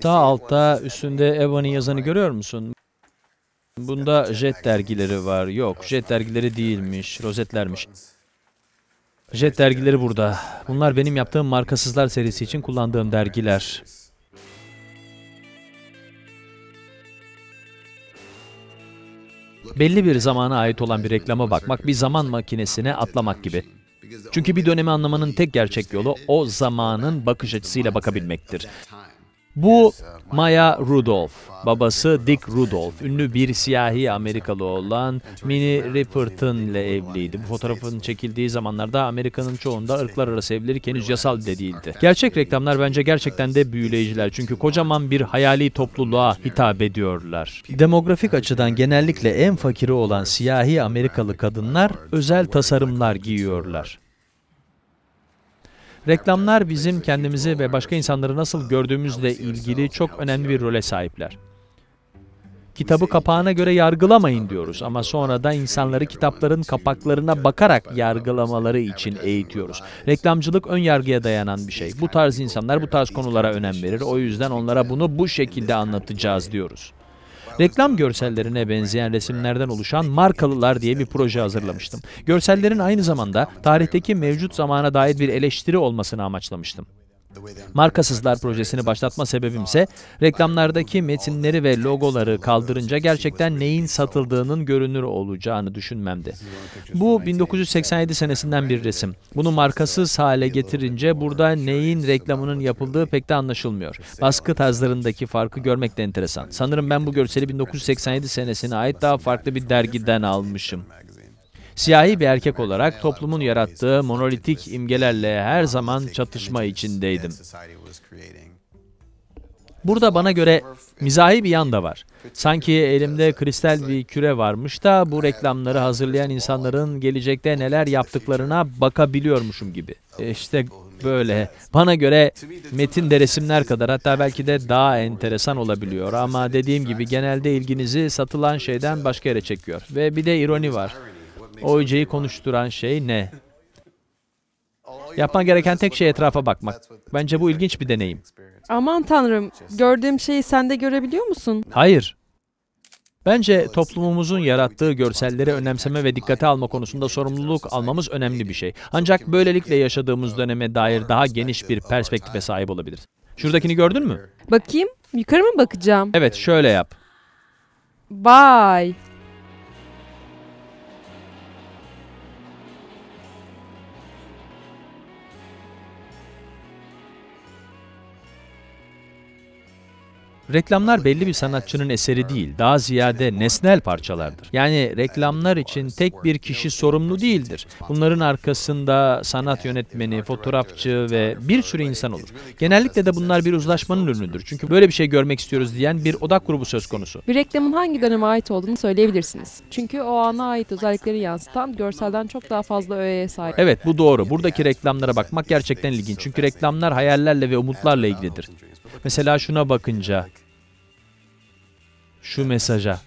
Ta altta üstünde Ebony yazanı görüyor musun? Bunda jet dergileri var. Yok, jet dergileri değilmiş, rozetlermiş. Jet dergileri burada. Bunlar benim yaptığım markasızlar serisi için kullandığım dergiler. Belli bir zamana ait olan bir reklama bakmak, bir zaman makinesine atlamak gibi. Çünkü bir dönemi anlamanın tek gerçek yolu o zamanın bakış açısıyla bakabilmektir. Bu Maya Rudolph, babası Dick Rudolph, ünlü bir siyahi Amerikalı olan Minnie Riperton ile evliydi. Bu fotoğrafın çekildiği zamanlarda Amerika'nın çoğunda ırklar arası evlilik henüz yasal bile değildi. Gerçek reklamlar bence gerçekten de büyüleyiciler çünkü kocaman bir hayali topluluğa hitap ediyorlar. Demografik açıdan genellikle en fakiri olan siyahi Amerikalı kadınlar özel tasarımlar giyiyorlar. Reklamlar bizim kendimizi ve başka insanları nasıl gördüğümüzle ilgili çok önemli bir role sahipler. Kitabı kapağına göre yargılamayın diyoruz ama sonra da insanları kitapların kapaklarına bakarak yargılamaları için eğitiyoruz. Reklamcılık ön yargıya dayanan bir şey. Bu tarz insanlar bu tarz konulara önem verir. O yüzden onlara bunu bu şekilde anlatacağız diyoruz. Reklam görsellerine benzeyen resimlerden oluşan Markalılar diye bir proje hazırlamıştım. Görsellerin aynı zamanda tarihteki mevcut zamana dair bir eleştiri olmasını amaçlamıştım. Markasızlar projesini başlatma sebebimse reklamlardaki metinleri ve logoları kaldırınca gerçekten neyin satıldığının görünür olacağını düşünmemdi. Bu 1987 senesinden bir resim. Bunu markasız hale getirince burada neyin reklamının yapıldığı pek de anlaşılmıyor. Baskı tarzlarındaki farkı görmek de enteresan. Sanırım ben bu görseli 1987 senesine ait daha farklı bir dergiden almışım. Siyahi bir erkek olarak toplumun yarattığı monolitik imgelerle her zaman çatışma içindeydim. Burada bana göre mizahi bir yan da var. Sanki elimde kristal bir küre varmış da bu reklamları hazırlayan insanların gelecekte neler yaptıklarına bakabiliyormuşum gibi. E, işte böyle. Bana göre metin de resimler kadar hatta belki de daha enteresan olabiliyor. Ama dediğim gibi genelde ilginizi satılan şeyden başka yere çekiyor. Ve bir de ironi var. OC'yi konuşturan şey ne? Yapman gereken tek şey etrafa bakmak. Bence bu ilginç bir deneyim. Aman tanrım, gördüğüm şeyi sen de görebiliyor musun? Hayır. Bence toplumumuzun yarattığı görselleri önemseme ve dikkate alma konusunda sorumluluk almamız önemli bir şey. Ancak böylelikle yaşadığımız döneme dair daha geniş bir perspektife sahip olabiliriz. Şuradakini gördün mü? Bakayım, yukarı mı bakacağım? Evet, şöyle yap. Bye. Reklamlar belli bir sanatçının eseri değil, daha ziyade nesnel parçalardır. Yani reklamlar için tek bir kişi sorumlu değildir. Bunların arkasında sanat yönetmeni, fotoğrafçı ve bir sürü insan olur. Genellikle de bunlar bir uzlaşmanın ürünüdür. Çünkü böyle bir şey görmek istiyoruz diyen bir odak grubu söz konusu. Bir reklamın hangi döneme ait olduğunu söyleyebilirsiniz. Çünkü o ana ait özellikleri yansıtan görselden çok daha fazla öğeye sahip. Evet bu doğru. Buradaki reklamlara bakmak gerçekten ilginç. Çünkü reklamlar hayallerle ve umutlarla ilgilidir. Mesela şuna bakınca şu mesaja